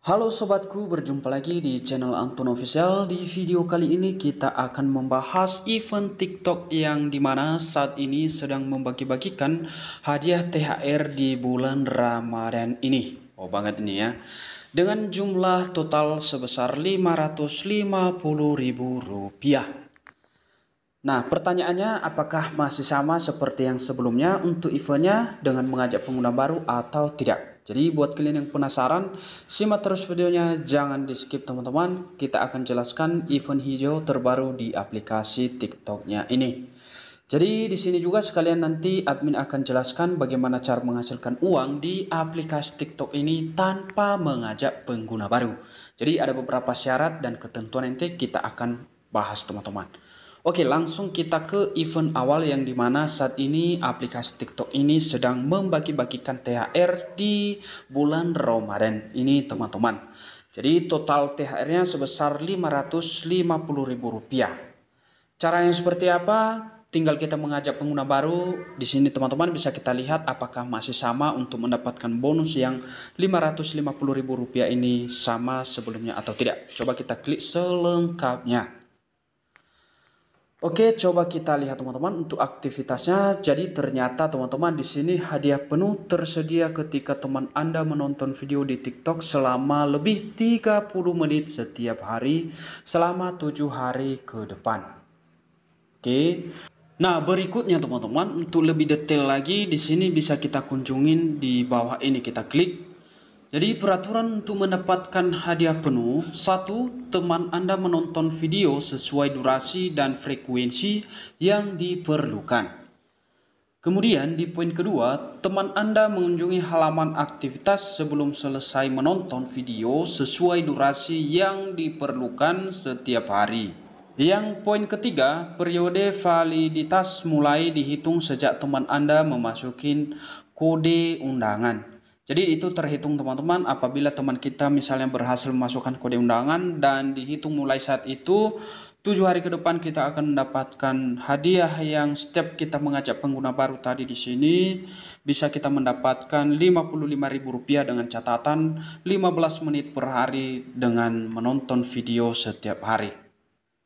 Halo sobatku, berjumpa lagi di channel Anton Official. Di video kali ini kita akan membahas event TikTok yang dimana saat ini sedang membagi-bagikan hadiah THR di bulan Ramadan ini. Oh banget ini ya. Dengan jumlah total sebesar ribu rupiah. Nah, pertanyaannya apakah masih sama seperti yang sebelumnya untuk eventnya dengan mengajak pengguna baru atau tidak? Jadi buat kalian yang penasaran, simak terus videonya, jangan di skip teman-teman. Kita akan jelaskan event hijau terbaru di aplikasi TikToknya ini. Jadi di sini juga sekalian nanti admin akan jelaskan bagaimana cara menghasilkan uang di aplikasi TikTok ini tanpa mengajak pengguna baru. Jadi ada beberapa syarat dan ketentuan nanti kita akan bahas teman-teman. Oke, langsung kita ke event awal yang dimana saat ini aplikasi TikTok ini sedang membagi-bagikan THR di bulan Ramadan ini teman-teman. Jadi total THR-nya sebesar rp Cara yang seperti apa? Tinggal kita mengajak pengguna baru. Di sini teman-teman bisa kita lihat apakah masih sama untuk mendapatkan bonus yang rp rupiah ini sama sebelumnya atau tidak. Coba kita klik selengkapnya. Oke, coba kita lihat teman-teman untuk aktivitasnya. Jadi ternyata teman-teman di sini hadiah penuh tersedia ketika teman Anda menonton video di TikTok selama lebih 30 menit setiap hari selama 7 hari ke depan. Oke. Nah, berikutnya teman-teman, untuk lebih detail lagi di sini bisa kita kunjungin di bawah ini kita klik jadi peraturan untuk mendapatkan hadiah penuh, satu teman Anda menonton video sesuai durasi dan frekuensi yang diperlukan. Kemudian di poin kedua, teman Anda mengunjungi halaman aktivitas sebelum selesai menonton video sesuai durasi yang diperlukan setiap hari. Yang poin ketiga, periode validitas mulai dihitung sejak teman Anda memasukkan kode undangan. Jadi itu terhitung teman-teman apabila teman kita misalnya berhasil memasukkan kode undangan dan dihitung mulai saat itu 7 hari ke depan kita akan mendapatkan hadiah yang setiap kita mengajak pengguna baru tadi di sini bisa kita mendapatkan Rp55.000 dengan catatan 15 menit per hari dengan menonton video setiap hari.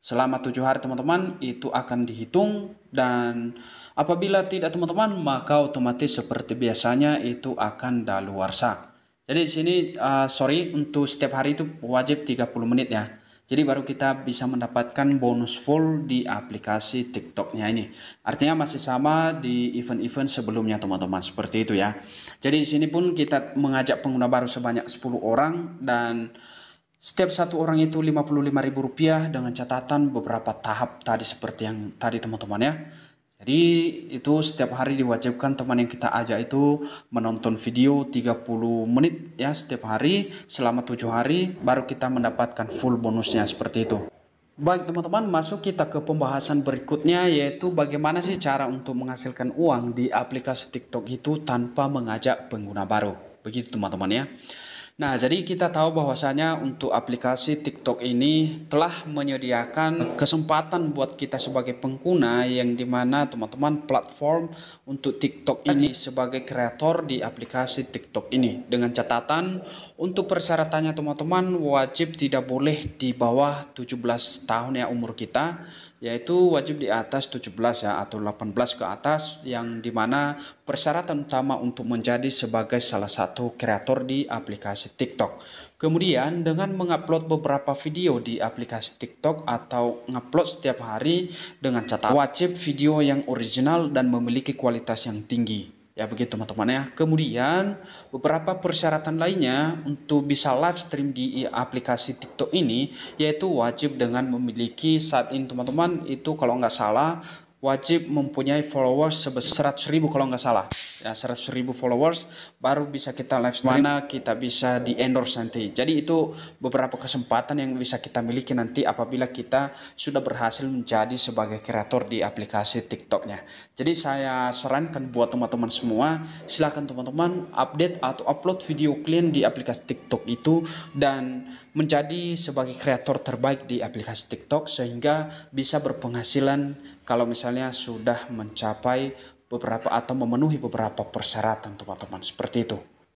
Selama tujuh hari teman-teman itu akan dihitung dan apabila tidak teman-teman maka otomatis seperti biasanya itu akan daluarsa. Jadi di sini uh, sorry untuk setiap hari itu wajib 30 menit ya. Jadi baru kita bisa mendapatkan bonus full di aplikasi TikToknya ini. Artinya masih sama di event-event sebelumnya teman-teman seperti itu ya. Jadi di sini pun kita mengajak pengguna baru sebanyak 10 orang dan setiap satu orang itu Rp55.000 dengan catatan beberapa tahap tadi seperti yang tadi teman-teman ya. Jadi itu setiap hari diwajibkan teman yang kita ajak itu menonton video 30 menit ya setiap hari selama 7 hari baru kita mendapatkan full bonusnya seperti itu. Baik teman-teman masuk kita ke pembahasan berikutnya yaitu bagaimana sih cara untuk menghasilkan uang di aplikasi TikTok itu tanpa mengajak pengguna baru. Begitu teman-teman ya. Nah, jadi kita tahu bahwasanya untuk aplikasi TikTok ini telah menyediakan kesempatan buat kita sebagai pengguna yang dimana teman-teman platform untuk TikTok ini sebagai kreator di aplikasi TikTok ini dengan catatan untuk persyaratannya teman-teman wajib tidak boleh di bawah 17 tahun ya umur kita yaitu wajib di atas 17 ya atau 18 ke atas yang dimana persyaratan utama untuk menjadi sebagai salah satu kreator di aplikasi TikTok. Kemudian dengan mengupload beberapa video di aplikasi TikTok atau ngupload setiap hari dengan catatan wajib video yang original dan memiliki kualitas yang tinggi. Ya begitu teman-teman ya. Kemudian beberapa persyaratan lainnya untuk bisa live stream di aplikasi TikTok ini yaitu wajib dengan memiliki saat ini teman-teman itu kalau nggak salah wajib mempunyai followers sebesar 100 ribu kalau nggak salah. 100 eh, ribu followers baru bisa kita live stream mana kita bisa di endorse nanti jadi itu beberapa kesempatan yang bisa kita miliki nanti apabila kita sudah berhasil menjadi sebagai kreator di aplikasi TikToknya jadi saya sarankan buat teman-teman semua silahkan teman-teman update atau upload video kalian di aplikasi TikTok itu dan menjadi sebagai kreator terbaik di aplikasi TikTok sehingga bisa berpenghasilan kalau misalnya sudah mencapai beberapa atau memenuhi beberapa persyaratan teman-teman seperti itu.